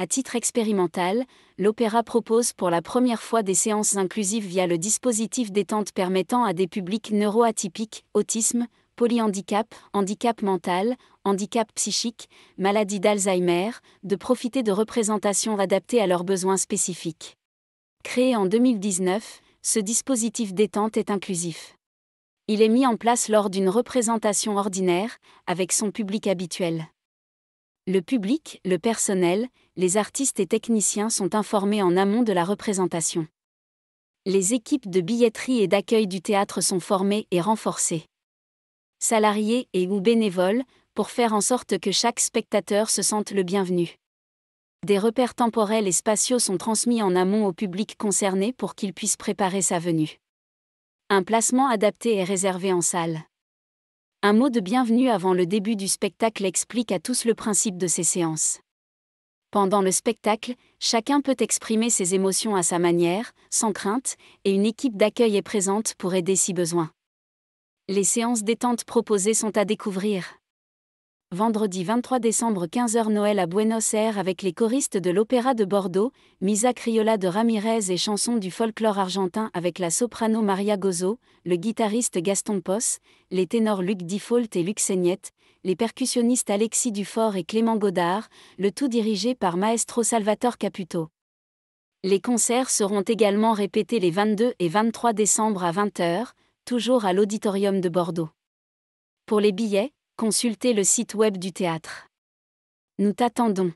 À titre expérimental, l'Opéra propose pour la première fois des séances inclusives via le dispositif détente permettant à des publics neuroatypiques, autisme, polyhandicap, handicap mental, handicap psychique, maladie d'Alzheimer, de profiter de représentations adaptées à leurs besoins spécifiques. Créé en 2019, ce dispositif détente est inclusif. Il est mis en place lors d'une représentation ordinaire, avec son public habituel. Le public, le personnel, les artistes et techniciens sont informés en amont de la représentation. Les équipes de billetterie et d'accueil du théâtre sont formées et renforcées. Salariés et ou bénévoles, pour faire en sorte que chaque spectateur se sente le bienvenu. Des repères temporels et spatiaux sont transmis en amont au public concerné pour qu'il puisse préparer sa venue. Un placement adapté est réservé en salle. Un mot de bienvenue avant le début du spectacle explique à tous le principe de ces séances. Pendant le spectacle, chacun peut exprimer ses émotions à sa manière, sans crainte, et une équipe d'accueil est présente pour aider si besoin. Les séances détente proposées sont à découvrir vendredi 23 décembre 15h Noël à Buenos Aires avec les choristes de l'Opéra de Bordeaux, Misa Criolla de Ramirez et chansons du folklore argentin avec la soprano Maria Gozo, le guitariste Gaston Posse, les ténors Luc Difault et Luc Seignette, les percussionnistes Alexis Dufort et Clément Godard, le tout dirigé par Maestro Salvatore Caputo. Les concerts seront également répétés les 22 et 23 décembre à 20h, toujours à l'Auditorium de Bordeaux. Pour les billets, Consultez le site web du théâtre. Nous t'attendons.